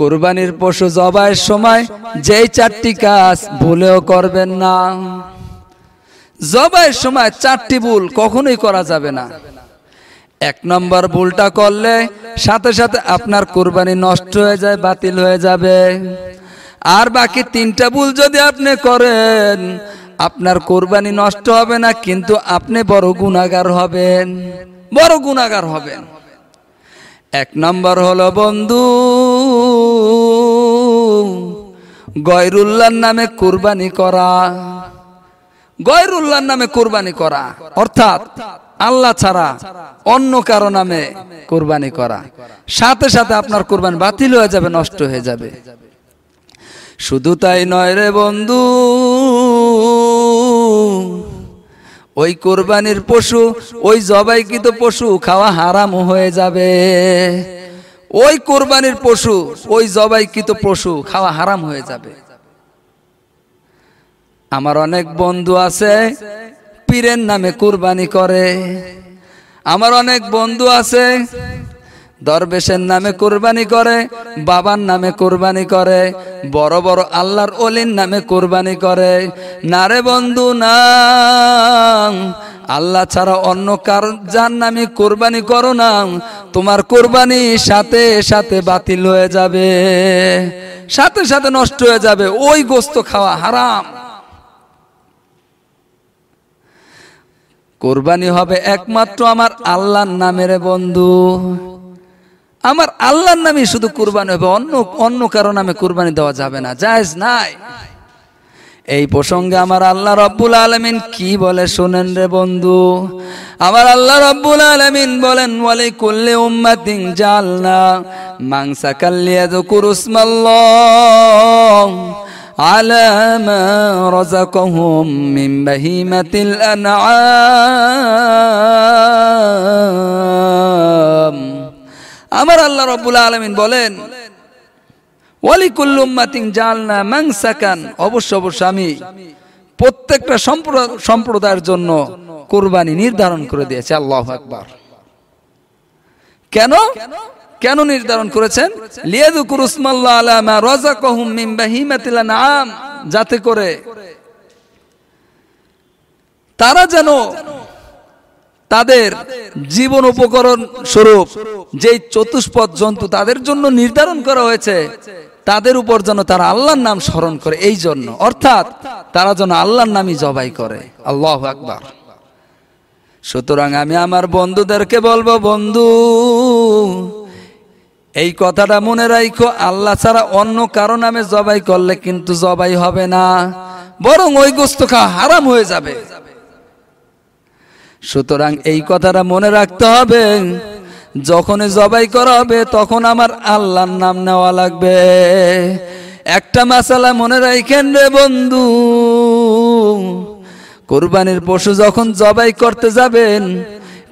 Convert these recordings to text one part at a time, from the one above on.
কোরবানির পশু জবাইয়ের সময় যেই চারটি কাজ ভুলেও করবেন না জবাইয়ের সময় চারটি ভুল কখনোই করা যাবে না এক নম্বর ভুলটা করলে সাথে সাথে আপনার কোরবানি নষ্ট হয়ে যায় বাতিল হয়ে যাবে আর বাকি তিনটা ভুল যদি আপনি করেন আপনার কোরবানি নষ্ট হবে না কিন্তু আপনি বড় গুণাগার হবেন বড় গুণাগার হবেন এক নম্বর হলো বন্ধু গয়রুল্লাহর নামে কুরবানি করা গয়রুল্লার নামে কুরবানি করা অর্থাৎ আল্লাহ ছাড়া অন্য কারো নামে কুরবানি করা সাথে সাথে আপনার কুরবানি বাতিল হয়ে যাবে নষ্ট হয়ে যাবে শুধু তাই নয় রে বন্ধু ওই কোরবানির পশু ওই জবাইকৃত পশু খাওয়া হারাম হয়ে যাবে ওই কোরবানির পশু ওই জবাইকৃত পশু খাওয়া হারাম হয়ে যাবে আমার অনেক বন্ধু আছে পীরের নামে কোরবানি করে আমার অনেক বন্ধু আছে দরবেশের নামে কোরবানি করে বাবার নামে কোরবানি করে বড় বড় আল্লাহর অলির নামে কোরবানি করে নারে বন্ধু না আল্লাহ ছাড়া অন্য কার যার নামে কোরবানি করো না তোমার কোরবানি সাথে সাথে বাতিল হয়ে যাবে সাথে সাথে নষ্ট হয়ে যাবে ওই গোস্ত খাওয়া হারাম কোরবানি হবে একমাত্র আমার আল্লাহর নামের বন্ধু আমার আল্লাহর নামে শুধু কোরবানি হবে অন্য অন্য কারো নামে কোরবানি দেওয়া যাবে না জায়জ নাই এই প্রসঙ্গে আমার আল্লাহ রব্বুল আলমিন কি বলে শোনেন রে বন্ধু আমার আল্লাহ রব্বুল আলমিন বলেন বলে করলে উম্মাতিং জাল না মাংসা কাল্লিয়া তো কুরুসমাল্ল আলম রজা মিন বাহিমাতিল আনআম আমার আল্লাহ রব্বুল আলমিন বলেন ওয়ালিকুল্লুম্মাতিং জালনা অবশ্য অবশ্য আমি প্রত্যেকটা সম্প্রদায়ের জন্য কোরবানি নির্ধারণ করে দিয়েছে আল্লাহ আকবার কেন কেন নির্ধারণ করেছেন যাতে করে তারা যেন তাদের জীবন উপকরণ স্বরূপ যেই চতুষ্পদ জন্তু তাদের জন্য নির্ধারণ করা হয়েছে তাদের উপর যেন তারা আল্লাহর নাম স্মরণ করে এই জন্য অর্থাৎ তারা যেন আল্লাহর নামই জবাই করে আল্লাহ আকবার সুতরাং আমি আমার বন্ধুদেরকে বলবো বন্ধু এই কথাটা মনে রাখো আল্লাহ ছাড়া অন্য কারো নামে জবাই করলে কিন্তু জবাই হবে না বরং ওই গোস্ত খাওয়া হারাম হয়ে যাবে সুতরাং এই কথাটা মনে রাখতে হবে যখন জবাই করা হবে তখন আমার আল্লাহর নাম নেওয়া লাগবে একটা মাসালা মনে রাখেন রে বন্ধু কোরবানির পশু যখন জবাই করতে যাবেন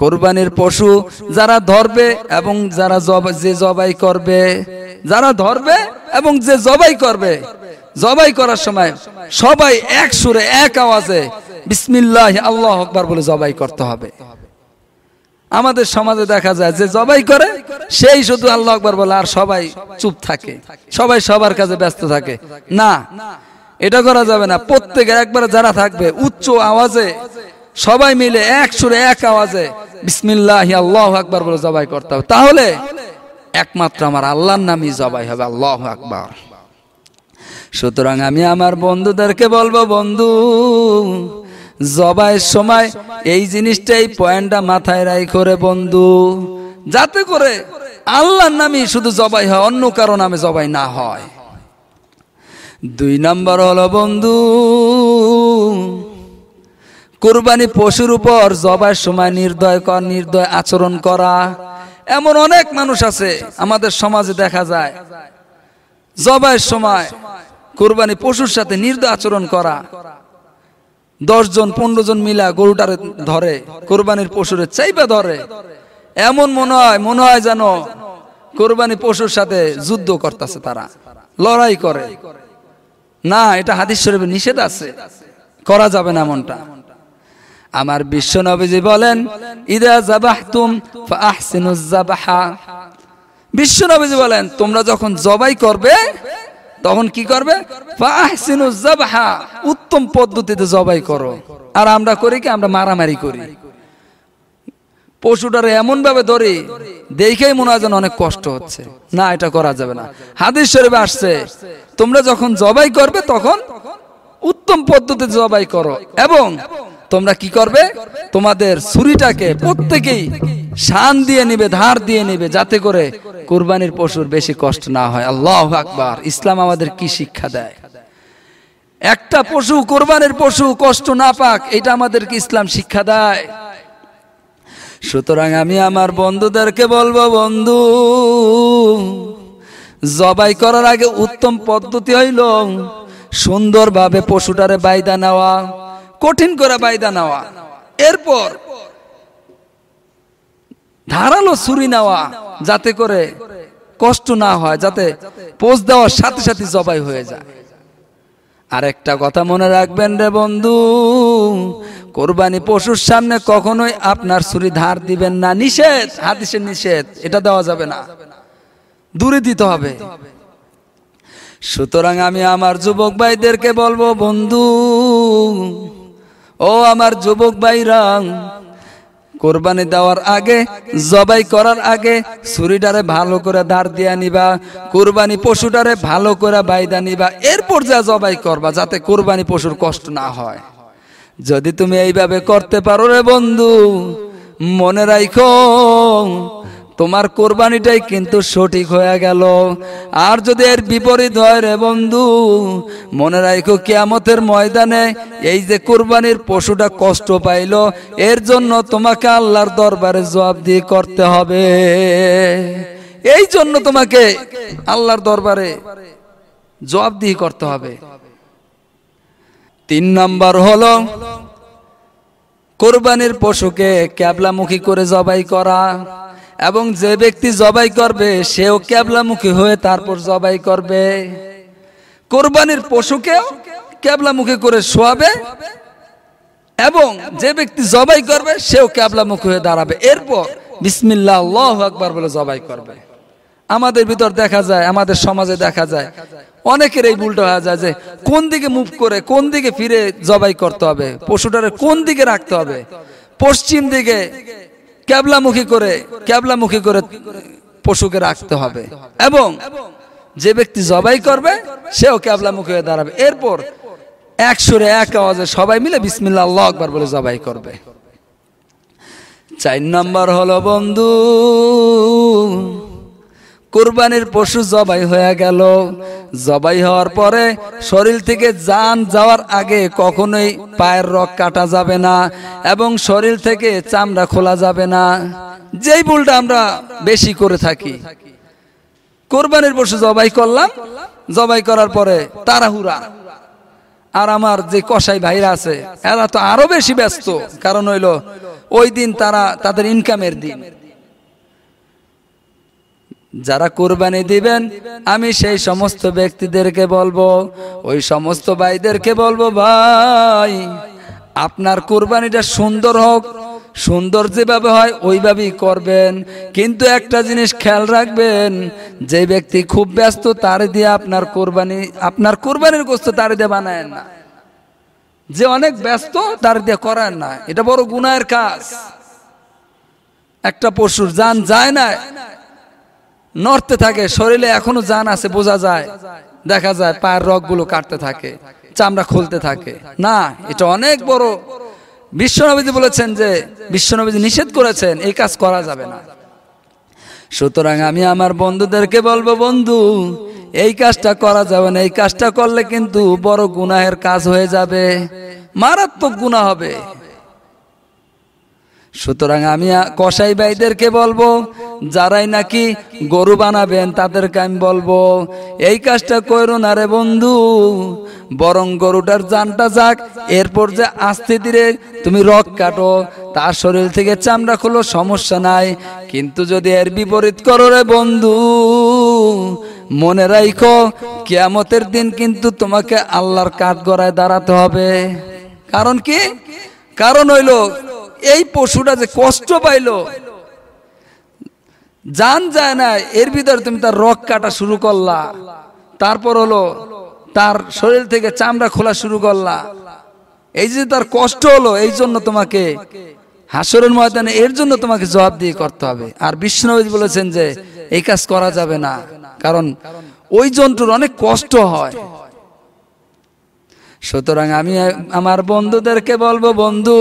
কোরবানির পশু যারা ধরবে এবং যারা যে জবাই করবে যারা ধরবে এবং যে জবাই করবে জবাই করার সময় সবাই এক সুরে এক আওয়াজে বিসমিল্লাহ আল্লাহ আকবার বলে জবাই করতে হবে আমাদের সমাজে দেখা যায় যে জবাই করে সেই শুধু আল্লাহ আকবর বলে আর সবাই চুপ থাকে সবাই সবার কাছে ব্যস্ত থাকে না এটা করা যাবে না প্রত্যেকের একবারে যারা থাকবে উচ্চ আওয়াজে সবাই মিলে এক সুরে এক আওয়াজে বিসমিল্লাহ আল্লাহ আকবর বলে জবাই করতে হবে তাহলে একমাত্র আমার আল্লাহর নামই জবাই হবে আল্লাহ আকবর সুতরাং আমি আমার বন্ধুদেরকে বলবো বন্ধু জবাইয়ের সময় এই জিনিসটা এই পয়েন্টটা মাথায় রাই করে বন্ধু যাতে করে আল্লাহর নামে শুধু জবাই হয় অন্য কারো নামে জবাই না হয় দুই নম্বর হলো বন্ধু কোরবানি পশুর উপর জবাইয়ের সময় নির্দয় কর নির্দয় আচরণ করা এমন অনেক মানুষ আছে আমাদের সমাজে দেখা যায় জবাইয়ের সময় কোরবানি পশুর সাথে নির্দয় আচরণ করা দশ জন পনেরো জন মিলা গরুটারে ধরে কোরবানির পশুর চাইবা ধরে এমন মনে হয় মনে হয় যেন কোরবানি পশুর সাথে যুদ্ধ করতেছে তারা লড়াই করে না এটা হাদিস শরীফে নিষেধ আছে করা যাবে না এমনটা আমার বিশ্ব নবীজি বলেন ইদা জাবাহতুম ফাহসিনুজ জাবাহা বিশ্ব নবীজি বলেন তোমরা যখন জবাই করবে তখন কি করবে উত্তম পদ্ধতিতে জবাই করো আর আমরা করি কি আমরা মারামারি করি পশুটারে এমন ভাবে ধরি দেখেই মনে হয় যেন অনেক কষ্ট হচ্ছে না এটা করা যাবে না হাদিস শরীফ আসছে তোমরা যখন জবাই করবে তখন উত্তম পদ্ধতিতে জবাই করো এবং তোমরা কি করবে তোমাদের ছুরিটাকে প্রত্যেকেই শান দিয়ে নিবে ধার দিয়ে নিবে যাতে করে কুরবানির পশুর বেশি কষ্ট না হয় আল্লাহ আকবার ইসলাম আমাদের কি শিক্ষা দেয় একটা পশু কোরবানের পশু কষ্ট না পাক এটা আমাদেরকে ইসলাম শিক্ষা দেয় সুতরাং আমি আমার বন্ধুদেরকে বলবো বন্ধু জবাই করার আগে উত্তম পদ্ধতি হইল সুন্দরভাবে পশুটারে বাইদা নেওয়া কঠিন করে বাইদা নেওয়া এরপর ধারালো ছুরি নেওয়া যাতে করে কষ্ট না হয় যাতে পোষ দেওয়ার সাথে সাথে জবাই হয়ে যায় আর একটা কথা মনে রাখবেন রে বন্ধু কোরবানি পশুর সামনে কখনোই আপনার ছুরি ধার দিবেন না নিষেধ হাদিসের নিষেধ এটা দেওয়া যাবে না দূরে দিতে হবে সুতরাং আমি আমার যুবক ভাইদেরকে বলবো বন্ধু ও আমার যুবক ভাইরা কোরবানি দেওয়ার আগে জবাই করার আগে ছুরিটারে ভালো করে ধার দিয়া নিবা কোরবানি পশুটারে ভালো করে বাইদা নিবা এরপর যা জবাই করবা যাতে কোরবানি পশুর কষ্ট না হয় যদি তুমি এইভাবে করতে পারো রে বন্ধু মনে রাখো তোমার কোরবানিটাই কিন্তু সঠিক হয়ে গেল আর যদি এর বিপরীত হয় রে বন্ধু মনে রাখো কেয়ামতের ময়দানে এই যে কোরবানির পশুটা কষ্ট পাইল এর জন্য তোমাকে আল্লাহর দরবারে জবাব দিয়ে করতে হবে এই জন্য তোমাকে আল্লাহর দরবারে জবাব দিয়ে করতে হবে তিন নাম্বার হল কোরবানির পশুকে ক্যাবলামুখী করে জবাই করা এবং যে ব্যক্তি জবাই করবে সেও ক্যাবলামুখী হয়ে তারপর জবাই করবে কোরবানির পশুকেও ক্যাবলামুখী করে শোয়াবে এবং যে ব্যক্তি জবাই করবে সেও ক্যাবলামুখী হয়ে দাঁড়াবে এরপর বিসমিল্লা আল্লাহ আকবার বলে জবাই করবে আমাদের ভিতর দেখা যায় আমাদের সমাজে দেখা যায় অনেকের এই ভুলটা হয়ে যায় যে কোন দিকে মুভ করে কোন দিকে ফিরে জবাই করতে হবে পশুটারে কোন দিকে রাখতে হবে পশ্চিম দিকে ক্যাবলামুখী করে ক্যাবলামুখী করে পশুকে রাখতে হবে এবং যে ব্যক্তি জবাই করবে সেও ক্যাবলামুখী হয়ে দাঁড়াবে এরপর এক সুরে এক আওয়াজে সবাই মিলে বিসমিল্লা আল্লাহ বলে জবাই করবে চার নম্বর হলো বন্ধু কুরবানির পশু জবাই হয়ে গেল জবাই হওয়ার পরে শরীর থেকে যান যাওয়ার আগে কখনোই পায়ের রক কাটা যাবে না এবং শরীর থেকে চামড়া খোলা যাবে না যেই ভুলটা আমরা বেশি করে থাকি কোরবানির পশু জবাই করলাম জবাই করার পরে তাড়াহুড়া আর আমার যে কসাই ভাইরা আছে এরা তো আরো বেশি ব্যস্ত কারণ হইল ওই দিন তারা তাদের ইনকামের দিন যারা কোরবানি দিবেন আমি সেই সমস্ত ব্যক্তিদেরকে বলবো ওই সমস্ত ভাইদেরকে বলবো ভাই আপনার কোরবানিটা সুন্দর হোক সুন্দর যেভাবে হয় ওইভাবেই করবেন কিন্তু একটা জিনিস খেয়াল রাখবেন যে ব্যক্তি খুব ব্যস্ত তার দিয়ে আপনার কোরবানি আপনার কোরবানির গোস্ত তার দিয়ে বানায় না যে অনেক ব্যস্ত তার দিয়ে করার না এটা বড় গুনায়ের কাজ একটা পশুর যান যায় না নড়তে থাকে শরীরে এখনো জান আছে বোঝা যায় দেখা যায় পায়ের গুলো কাটতে থাকে চামড়া খুলতে থাকে না এটা অনেক বড় বিশ্বনবীজি বলেছেন যে বিশ্বনবীজি নিষেধ করেছেন এই কাজ করা যাবে না সুতরাং আমি আমার বন্ধুদেরকে বলবো বন্ধু এই কাজটা করা যাবে না এই কাজটা করলে কিন্তু বড় গুনাহের কাজ হয়ে যাবে মারাত্মক গুণা হবে সুতরাং আমি কসাই ভাইদেরকে বলবো যারাই নাকি গরু বানাবেন তাদেরকে আমি বলবো এই কাজটা করো না রে বন্ধু বরং গরুটার জানটা যাক এরপর যে আস্তে ধীরে তুমি রক কাটো তার শরীর থেকে চামড়া খুলো সমস্যা নাই কিন্তু যদি এর বিপরীত করো রে বন্ধু মনে রাইখো কেয়ামতের দিন কিন্তু তোমাকে আল্লাহর কাঠ গড়ায় দাঁড়াতে হবে কারণ কি কারণ হইলো এই পশুটা যে কষ্ট পাইল জান যায় না এর ভিতরে তুমি তার রক কাটা শুরু করলা তারপর হলো তার শরীর থেকে চামড়া খোলা শুরু করলা এই যে তার কষ্ট হলো এই জন্য তোমাকে হাসরের ময়দানে এর জন্য তোমাকে জবাব দিয়ে করতে হবে আর বিষ্ণুবী বলেছেন যে এই কাজ করা যাবে না কারণ ওই জন্তুর অনেক কষ্ট হয় সুতরাং আমি আমার বন্ধুদেরকে বলবো বন্ধু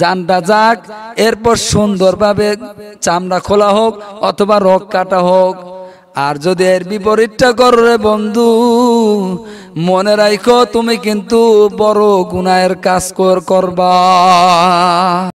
জানটা যাক এরপর সুন্দরভাবে চামড়া খোলা হোক অথবা রক কাটা হোক আর যদি এর বিপরীতটা রে বন্ধু মনে রাখো তুমি কিন্তু বড় গুনায়ের কাজ করবা